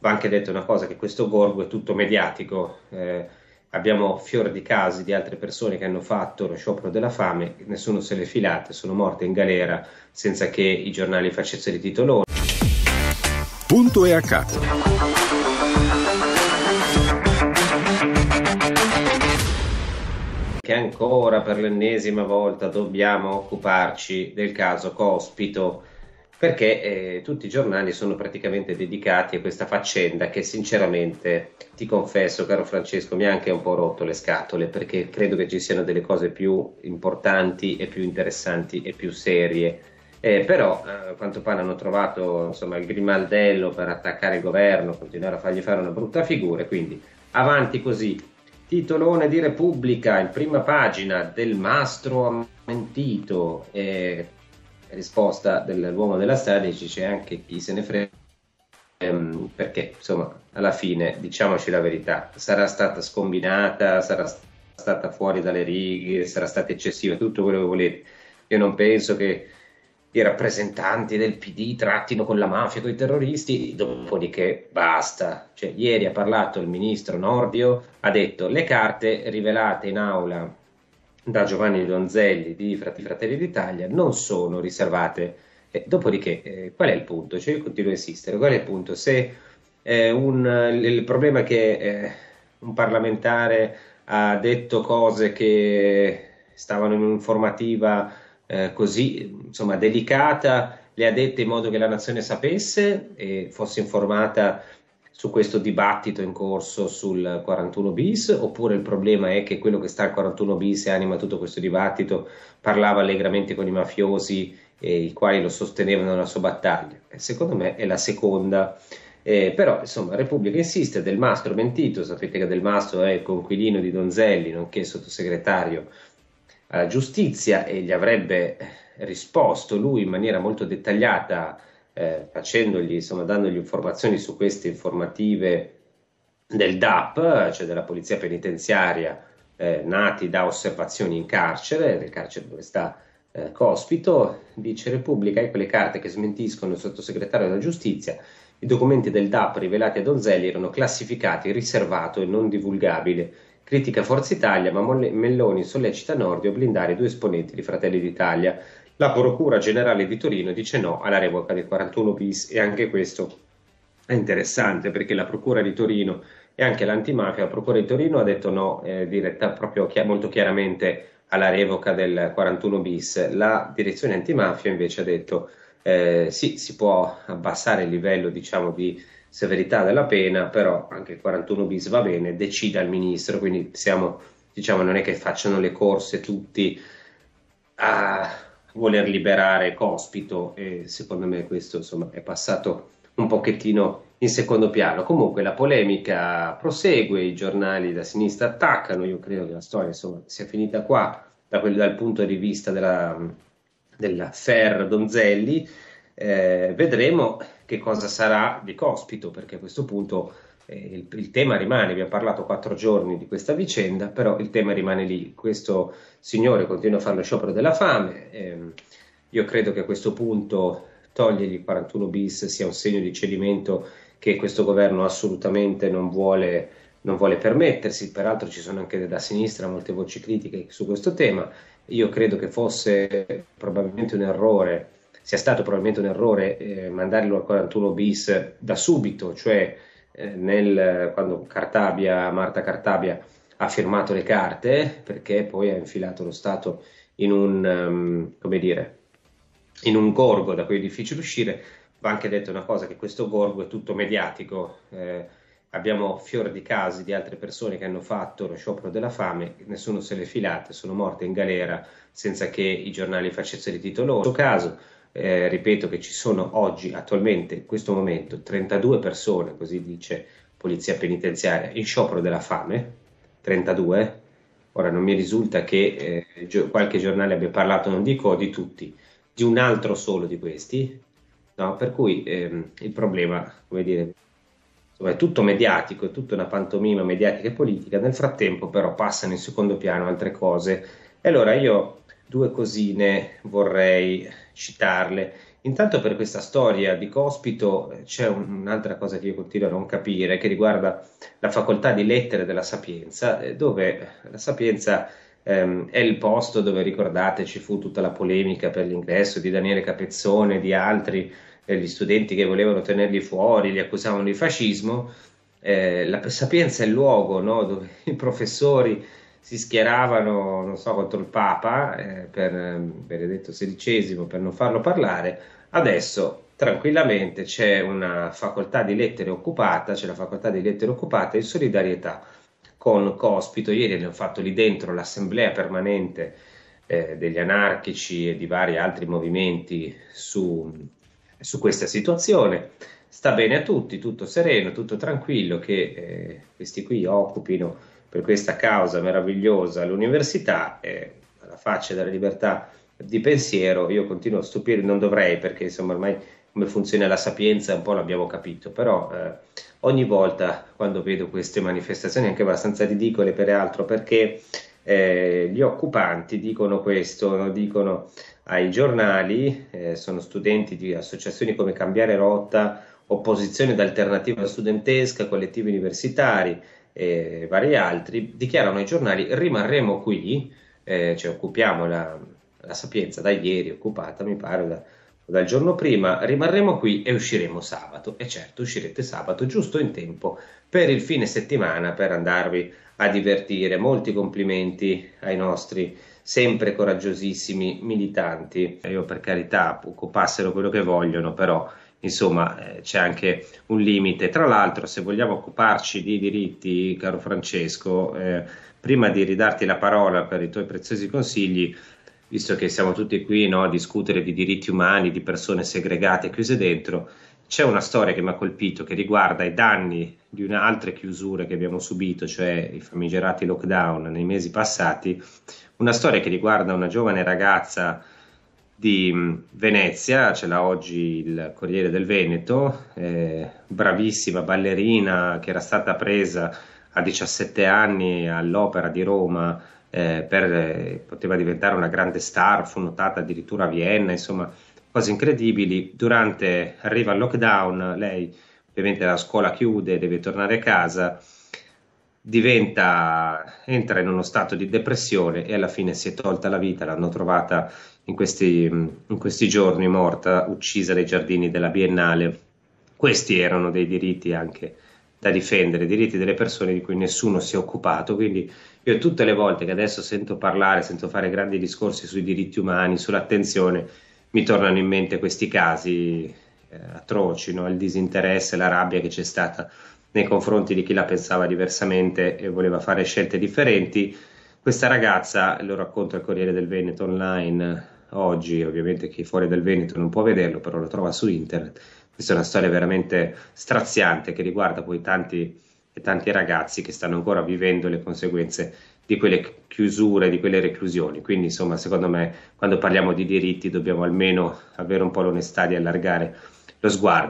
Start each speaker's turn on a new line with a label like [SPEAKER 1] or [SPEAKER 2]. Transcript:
[SPEAKER 1] va anche detto una cosa, che questo gorgo è tutto mediatico. Eh, abbiamo fior di casi di altre persone che hanno fatto lo sciopero della fame, nessuno se le filate, sono morte in galera senza che i giornali facessero i titoloni. Punto e a capo. Che ancora per l'ennesima volta dobbiamo occuparci del caso Cospito perché eh, tutti i giornali sono praticamente dedicati a questa faccenda che sinceramente ti confesso, caro Francesco, mi ha anche un po' rotto le scatole perché credo che ci siano delle cose più importanti e più interessanti e più serie. Eh, però a eh, quanto pare hanno trovato insomma, il grimaldello per attaccare il governo, continuare a fargli fare una brutta figura, quindi avanti così. Titolone di Repubblica, in prima pagina del mastro ammentito, eh, risposta dell'uomo della strada dice c'è anche chi se ne frega ehm, perché insomma alla fine diciamoci la verità sarà stata scombinata sarà stata fuori dalle righe sarà stata eccessiva tutto quello che volete io non penso che i rappresentanti del PD trattino con la mafia, con i terroristi, dopodiché basta. Cioè, ieri ha parlato il ministro Nordio, ha detto le carte rivelate in aula da Giovanni Donzelli di Fratelli d'Italia non sono riservate. Eh, dopodiché, eh, qual è il punto? Cioè, io continuo a insistere, qual è il punto? Se eh, un, eh, il problema è che eh, un parlamentare ha detto cose che stavano in un'informativa eh, così insomma, delicata, le ha dette in modo che la nazione sapesse e fosse informata su questo dibattito in corso sul 41 bis, oppure il problema è che quello che sta al 41 bis e anima tutto questo dibattito parlava allegramente con i mafiosi eh, i quali lo sostenevano nella sua battaglia? Eh, secondo me è la seconda. Eh, però insomma Repubblica insiste, Del Mastro mentito, sapete che Del Mastro è il conquilino di Donzelli, nonché sottosegretario alla giustizia e gli avrebbe risposto lui in maniera molto dettagliata eh, facendogli, insomma, dandogli informazioni su queste informative del DAP, cioè della Polizia Penitenziaria, eh, nati da osservazioni in carcere, nel carcere dove sta eh, Cospito, dice Repubblica, e quelle carte che smentiscono il sottosegretario della Giustizia, i documenti del DAP rivelati a Donzelli erano classificati, riservato e non divulgabile. Critica Forza Italia, ma Molle- Melloni sollecita Nordio a blindare i due esponenti di Fratelli d'Italia la Procura Generale di Torino dice no alla revoca del 41 bis e anche questo è interessante perché la Procura di Torino e anche l'antimafia, la Procura di Torino ha detto no eh, diretta proprio chi- molto chiaramente alla revoca del 41 bis, la direzione antimafia invece ha detto eh, sì, si può abbassare il livello diciamo di severità della pena, però anche il 41 bis va bene, decida il ministro, quindi siamo, diciamo, non è che facciano le corse tutti a voler liberare Cospito e secondo me questo insomma, è passato un pochettino in secondo piano. Comunque la polemica prosegue, i giornali da sinistra attaccano, io credo che la storia insomma, sia finita qua da quel, dal punto di vista della, della Fer Donzelli, eh, vedremo che cosa sarà di Cospito perché a questo punto eh, il, il, tema rimane, abbiamo parlato quattro giorni di questa vicenda, però il tema rimane lì. Questo signore continua a fare lo sciopero della fame, ehm, io credo che a questo punto togliergli il 41 bis sia un segno di cedimento che questo governo assolutamente non vuole, non vuole permettersi, peraltro ci sono anche da sinistra molte voci critiche su questo tema, io credo che fosse probabilmente un errore, sia stato probabilmente un errore eh, mandarlo al 41 bis da subito, cioè eh, nel, quando Cartabia, Marta Cartabia ha firmato le carte perché poi ha infilato lo Stato in un, um, come dire, in un gorgo da cui è difficile uscire, va anche detto una cosa, che questo gorgo è tutto mediatico. Eh, abbiamo fior di casi di altre persone che hanno fatto lo sciopero della fame, nessuno se le filate, sono morte in galera senza che i giornali facessero i titoloni. In questo caso eh, ripeto che ci sono oggi, attualmente, in questo momento, 32 persone, così dice Polizia Penitenziaria, in sciopero della fame, 32. Ora non mi risulta che eh, qualche giornale abbia parlato, non dico di tutti, di un altro solo di questi, no? per cui ehm, il problema, come dire, insomma, è tutto mediatico, è tutta una pantomima mediatica e politica, nel frattempo però passano in secondo piano altre cose. E allora io due cosine vorrei citarle. Intanto per questa storia di Cospito eh, c'è un'altra cosa che io continuo a non capire che riguarda la facoltà di lettere della Sapienza, eh, dove la Sapienza ehm, è il posto dove ricordate ci fu tutta la polemica per l'ingresso di Daniele Capezzone e di altri, eh, gli studenti che volevano tenerli fuori, li accusavano di fascismo. Eh, la Sapienza è il luogo no, dove i professori si schieravano, non so, contro il Papa eh, per Benedetto XVI per non farlo parlare, adesso tranquillamente c'è una facoltà di lettere occupata, c'è la facoltà di lettere occupata in solidarietà con Cospito. Ieri abbiamo fatto lì dentro l'assemblea permanente eh, degli anarchici e di vari altri movimenti su, su, questa situazione. Sta bene a tutti, tutto sereno, tutto tranquillo che eh, questi qui occupino per questa causa meravigliosa all'università e alla faccia della libertà di pensiero io continuo a stupire, non dovrei perché insomma ormai come funziona la sapienza un po' l'abbiamo capito, però eh, ogni volta quando vedo queste manifestazioni anche abbastanza ridicole peraltro perché eh, gli occupanti dicono questo, no? dicono ai giornali, eh, sono studenti di associazioni come Cambiare Rotta, opposizione d'alternativa studentesca, collettivi universitari, e vari altri, dichiarano ai giornali rimarremo qui, eh, ci cioè occupiamo la, la, Sapienza da ieri, occupata mi pare da, dal giorno prima, rimarremo qui e usciremo sabato. E certo, uscirete sabato giusto in tempo per il fine settimana, per andarvi a divertire. Molti complimenti ai nostri sempre coraggiosissimi militanti. Io per carità occupassero quello che vogliono, però insomma eh, c'è anche un limite. Tra l'altro, se vogliamo occuparci di diritti, caro Francesco, eh, prima di ridarti la parola per i tuoi preziosi consigli, visto che siamo tutti qui no, a discutere di diritti umani, di persone segregate e chiuse dentro, c'è una storia che mi ha colpito che riguarda i danni di un'altra chiusura che abbiamo subito, cioè i famigerati lockdown nei mesi passati, una storia che riguarda una giovane ragazza di mm, Venezia, ce l'ha oggi il Corriere del Veneto, eh, bravissima ballerina che era stata presa a 17 anni all'Opera di Roma, eh, per, eh, poteva diventare una grande star, fu notata addirittura a Vienna, insomma cose incredibili. Durante arriva il lockdown, lei ovviamente la scuola chiude, deve tornare a casa diventa, entra in uno stato di depressione e alla fine si è tolta la vita, l'hanno trovata in questi, in questi giorni morta, uccisa nei giardini della Biennale. Questi erano dei diritti anche da difendere, diritti delle persone di cui nessuno si è occupato, quindi io tutte le volte che adesso sento parlare, sento fare grandi discorsi sui diritti umani, sull'attenzione, mi tornano in mente questi casi eh, atroci, no? il disinteresse, la rabbia che c'è stata nei confronti di chi la pensava diversamente e voleva fare scelte differenti. Questa ragazza, lo racconto al Corriere del Veneto online oggi, ovviamente chi fuori del Veneto non può vederlo, però lo trova su internet. Questa è una storia veramente straziante che riguarda poi tanti e tanti ragazzi che stanno ancora vivendo le conseguenze di quelle chiusure, di quelle reclusioni. Quindi, insomma, secondo me, quando parliamo di diritti dobbiamo almeno avere un po' l'onestà di allargare lo sguardo.